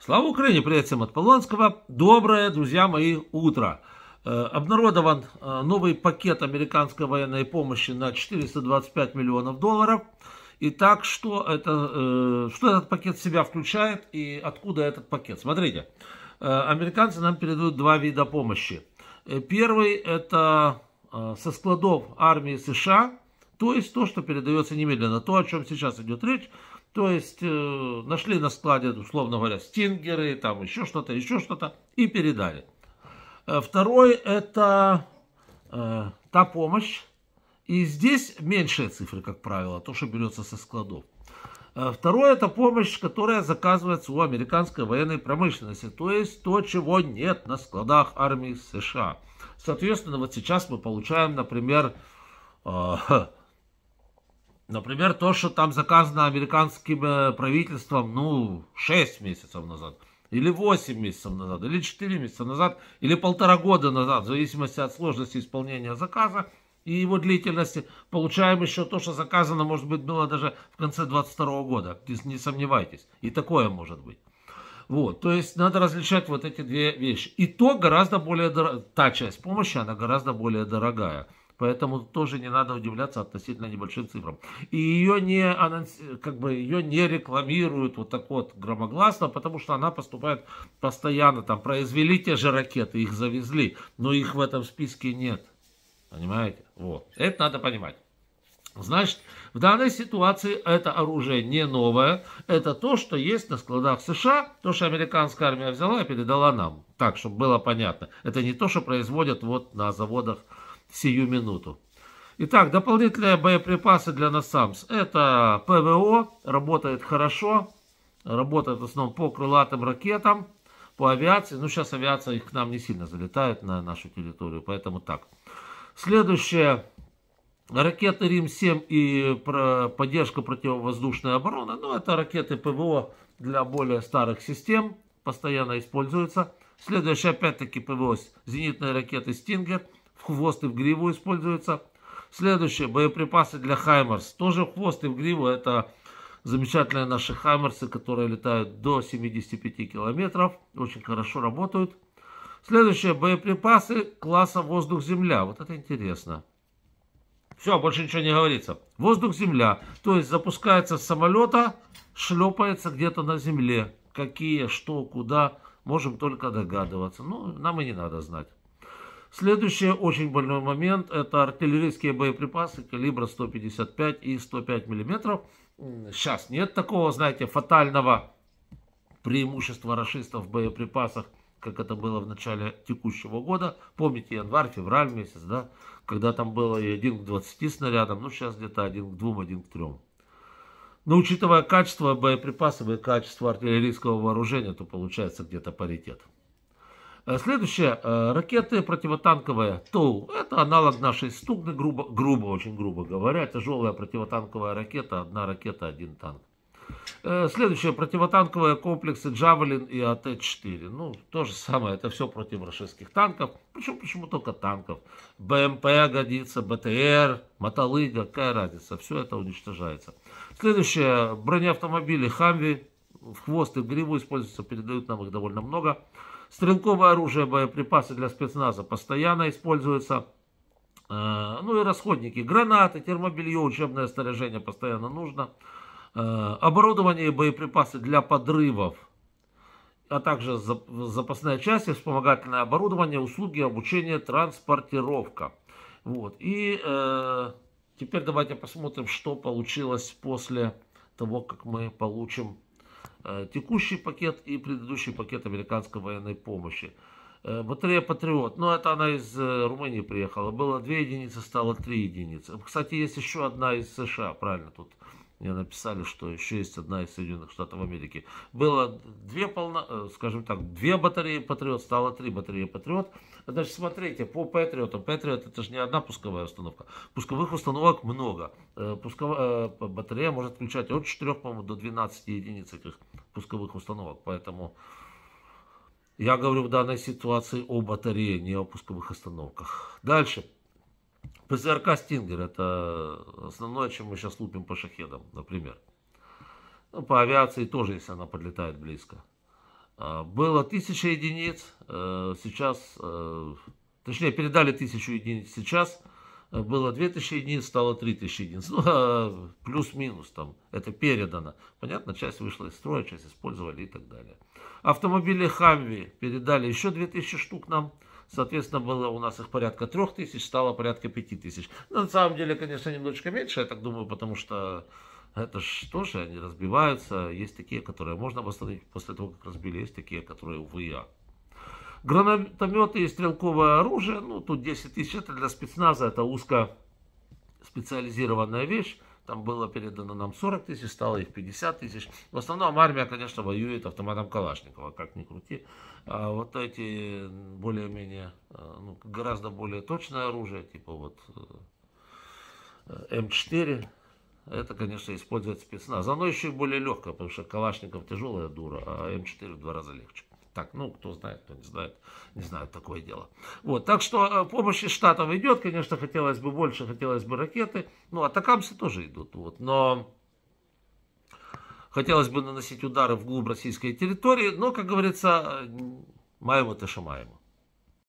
Слава Украине! Привет всем от Полонского. Доброе, друзья мои, утро. Э, обнародован э, новый пакет американской военной помощи на 425 миллионов долларов. И так, что, это, э, что этот пакет в себя включает и откуда этот пакет? Смотрите, американцы нам передают два вида помощи. Первый это со складов армии США, то есть то, что передается немедленно, то, о чем сейчас идет речь, то есть э, нашли на складе, условно говоря, стингеры, там еще что-то, еще что-то, и передали. Э, второй это э, та помощь. И здесь меньшие цифры, как правило, то, что берется со складов. Э, второе – это помощь, которая заказывается у американской военной промышленности, то есть то, чего нет на складах армии США. Соответственно, вот сейчас мы получаем, например, э, Например, то, что там заказано американским э, правительством, ну, 6 месяцев назад, или 8 месяцев назад, или 4 месяца назад, или полтора года назад, в зависимости от сложности исполнения заказа и его длительности, получаем еще то, что заказано, может быть, было даже в конце 22 года, не сомневайтесь, и такое может быть. Вот, то есть надо различать вот эти две вещи. И то гораздо более дорого, та часть помощи, она гораздо более дорогая. Поэтому тоже не надо удивляться относительно небольшим цифрам. И ее не, анонс... как бы ее не рекламируют вот так вот громогласно, потому что она поступает постоянно. Там произвели те же ракеты, их завезли, но их в этом списке нет. Понимаете? Вот. Это надо понимать. Значит, в данной ситуации это оружие не новое, это то, что есть на складах США, то, что американская армия взяла и передала нам. Так, чтобы было понятно. Это не то, что производят вот на заводах сию минуту. Итак, дополнительные боеприпасы для НАСАМС. Это ПВО, работает хорошо, работает в основном по крылатым ракетам, по авиации. Ну, сейчас авиация, их к нам не сильно залетает на нашу территорию, поэтому так. Следующее, ракеты РИМ-7 и поддержка противовоздушной обороны. Ну, это ракеты ПВО для более старых систем, постоянно используются. Следующее, опять-таки, ПВО, зенитные ракеты «Стингер» хвост и в гриву используется. Следующее, боеприпасы для Хаймерс. Тоже хвост и в гриву, это замечательные наши Хаймерсы, которые летают до 75 километров, очень хорошо работают. Следующее, боеприпасы класса воздух-земля. Вот это интересно. Все, больше ничего не говорится. Воздух-земля, то есть запускается с самолета, шлепается где-то на земле. Какие, что, куда, можем только догадываться. Ну, нам и не надо знать. Следующий очень больной момент – это артиллерийские боеприпасы калибра 155 и 105 мм. Сейчас нет такого, знаете, фатального преимущества расистов в боеприпасах, как это было в начале текущего года. Помните, январь, февраль месяц, да? Когда там было и 1 к 20 снарядам, ну сейчас где-то 1 к 2, 1 к 3. Но учитывая качество боеприпасов и качество артиллерийского вооружения, то получается где-то паритет. Э, Следующая э, Ракеты противотанковая ТОУ. Это аналог нашей Стукны, грубо, грубо, очень грубо говоря. Тяжелая противотанковая ракета. Одна ракета, один танк. Э, Следующие Противотанковые комплексы Джавелин и АТ-4. Ну, то же самое. Это все против российских танков. Почему, почему только танков? БМП годится, БТР, Мотолыга. Какая разница? Все это уничтожается. Следующие Бронеавтомобили Хамви в хвост и в гриву используются, передают нам их довольно много. Стрелковое оружие, боеприпасы для спецназа постоянно используются. Э, ну и расходники, гранаты, термобелье, учебное снаряжение постоянно нужно. Э, оборудование и боеприпасы для подрывов, а также запасная часть, вспомогательное оборудование, услуги, обучение, транспортировка. Вот. И э, теперь давайте посмотрим, что получилось после того, как мы получим Э, текущий пакет и предыдущий пакет американской военной помощи. Э, батарея «Патриот», ну это она из э, Румынии приехала, было 2 единицы, стало 3 единицы. Кстати, есть еще одна из США, правильно, тут мне написали, что еще есть одна из Соединенных Штатов Америки. Было две, полно, э, скажем так, две батареи Патриот, стало три батареи Патриот. Значит, смотрите, по патриотам, Патриот это же не одна пусковая установка. Пусковых установок много. Э, пусковая э, батарея может включать от 4, по-моему, до 12 единиц этих пусковых установок. Поэтому я говорю в данной ситуации о батарее, не о пусковых установках. Дальше. ПЗРК «Стингер» — это основное, чем мы сейчас лупим по шахедам, например. Ну, по авиации тоже, если она подлетает близко. А, было тысяча единиц, э, сейчас, э, точнее, передали тысячу единиц, сейчас э, было 2000 единиц, стало 3000 единиц. Ну, а, плюс-минус там, это передано. Понятно, часть вышла из строя, часть использовали и так далее. Автомобили Хамви передали еще 2000 штук нам. Соответственно, было у нас их порядка трех тысяч, стало порядка 5000. Но ну, на самом деле, конечно, немножечко меньше, я так думаю, потому что это же тоже, они разбиваются. Есть такие, которые можно восстановить после того, как разбили. Есть такие, которые, увы, я. Гранатометы и стрелковое оружие. Ну, тут 10 тысяч. Это для спецназа. Это узко специализированная вещь. Там было передано нам 40 тысяч, стало их 50 тысяч. В основном армия, конечно, воюет автоматом Калашникова, как ни крути. А вот эти более-менее, э, ну, гораздо более точное оружие, типа вот э, э, М4, эм это, конечно, использует спецназ. Оно еще и более легкое, потому что Калашников тяжелая дура, а М4 эм в два раза легче. Так, ну, кто знает, кто не знает, не знает такое дело. Вот, так что э, помощь из Штатов идет, конечно, хотелось бы больше, хотелось бы ракеты. Ну, а атакамсы тоже идут, вот, но... Хотелось бы наносить удары вглубь российской территории, но, как говорится, э, маемо-то шамаемо.